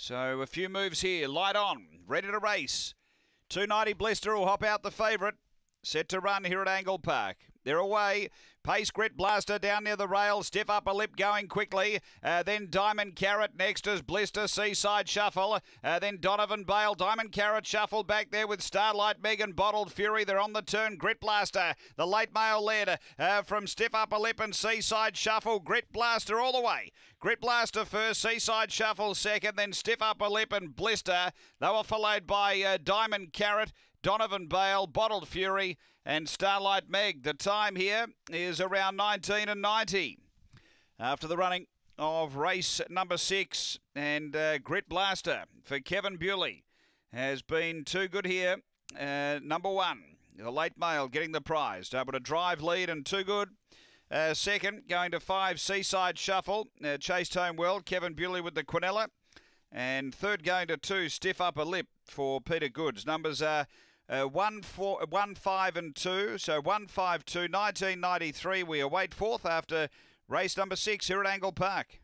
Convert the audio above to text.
So a few moves here. Light on. Ready to race. 290 Blister will hop out the favourite. Set to run here at Angle Park. They're away. Pace Grit Blaster down near the rail. Stiff upper lip going quickly. Uh, then Diamond Carrot next as Blister Seaside Shuffle. Uh, then Donovan Bale. Diamond Carrot Shuffle back there with Starlight Megan Bottled Fury. They're on the turn. Grit Blaster, the late male leader uh, from Stiff Upper Lip and Seaside Shuffle. Grit Blaster all the way. Grit Blaster first. Seaside Shuffle second. Then Stiff Upper Lip and Blister. They were followed by uh, Diamond Carrot. Donovan Bale, Bottled Fury, and Starlight Meg. The time here is around 19 and 90. After the running of race number six and uh, Grit Blaster for Kevin Bewley has been too good here. Uh, number one, the late male getting the prize. Able to drive lead and too good. Uh, second, going to five, Seaside Shuffle. Uh, chased home well. Kevin Bewley with the Quinella. And third, going to two, Stiff Upper Lip for Peter Goods. Numbers are uh, one four, uh, one five and two. So one five two. 1993. We await fourth after race number six here at Angle Park.